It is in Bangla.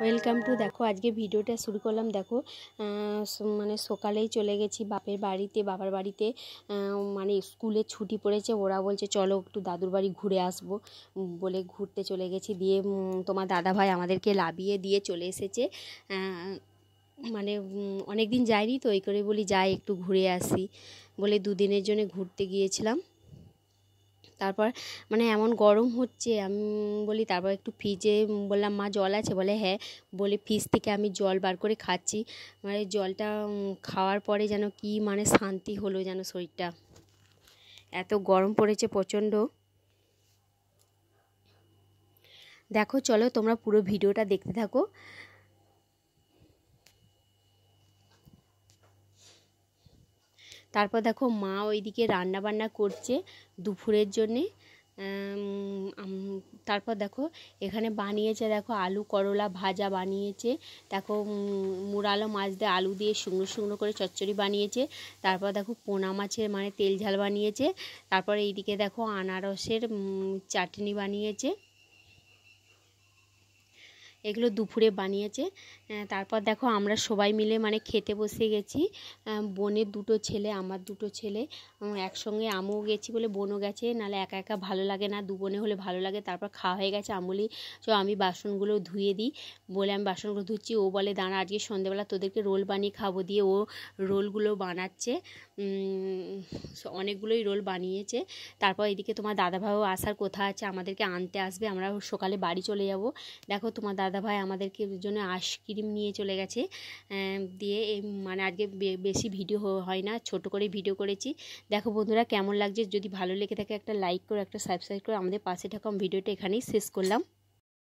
ওয়েলকাম টু দেখো আজকে ভিডিওটা শুরু করলাম দেখো মানে সকালেই চলে গেছি বাপের বাড়িতে বাবার বাড়িতে মানে স্কুলে ছুটি পড়েছে ওরা বলছে চলো একটু দাদুর বাড়ি ঘুরে আসবো বলে ঘুরতে চলে গেছি দিয়ে তোমার দাদা ভাই আমাদেরকে লাবিয়ে দিয়ে চলে এসেছে মানে অনেক দিন যাইনি তো ওই করে বলি যাই একটু ঘুরে আসি বলে দুদিনের জন্য ঘুরতে গিয়েছিলাম তারপর মানে এমন গরম হচ্ছে আমি বলি তারপর একটু ফ্রিজে বললাম মা জল আছে বলে হ্যাঁ বলে ফ্রিজ থেকে আমি জল বার করে খাচ্ছি মানে জলটা খাওয়ার পরে যেন কি মানে শান্তি হলো যেন শরীরটা এত গরম পড়েছে প্রচণ্ড দেখো চলো তোমরা পুরো ভিডিওটা দেখতে থাকো তারপর দেখো মা ওইদিকে রান্না বান্না করছে দুপুরের জন্যে তারপর দেখো এখানে বানিয়েছে দেখো আলু করলা ভাজা বানিয়েছে দেখো মুরালো মাছ দিয়ে আলু দিয়ে শুকনো শুকনো করে চচ্চড়ি বানিয়েছে তারপর দেখো পোনা মাছের মানে তেল ঝাল বানিয়েছে তারপর এইদিকে দেখো আনারসের চাটনি বানিয়েছে এগুলো দুপুরে বানিয়েছে তারপর দেখো আমরা সবাই মিলে মানে খেতে বসে গেছি বোনের দুটো ছেলে আমার দুটো ছেলে একসঙ্গে আমও গেছি বলে বোনও গেছে নালে একা একা ভালো লাগে না দু বোনে হলে ভালো লাগে তারপর খাওয়া হয়ে গেছে আমলি চো আমি বাসনগুলো ধুয়ে দিই বলে আমি বাসনগুলো ধুচ্ছি ও বলে দাঁড়া আজকে সন্ধ্যেবেলা তোদেরকে রোল বানিয়ে খাবো দিয়ে ও রোলগুলো বানাচ্ছে অনেকগুলোই রোল বানিয়েছে তারপর এদিকে তোমার দাদাভাইও আসার কথা আছে আমাদেরকে আনতে আসবে আমরা সকালে বাড়ি চলে যাব দেখো তোমার দাদা দাদাভাই আমাদেরকে জন্য আইসক্রিম নিয়ে চলে গেছে দিয়ে মানে আজকে বেশি ভিডিও হয় না ছোট করে ভিডিও করেছি দেখো বন্ধুরা কেমন লাগছে যদি ভালো লেগে থাকে একটা লাইক করে একটা সাবস্ক্রাইব করে আমাদের পাশে থাকা ভিডিওটা এখানেই শেষ করলাম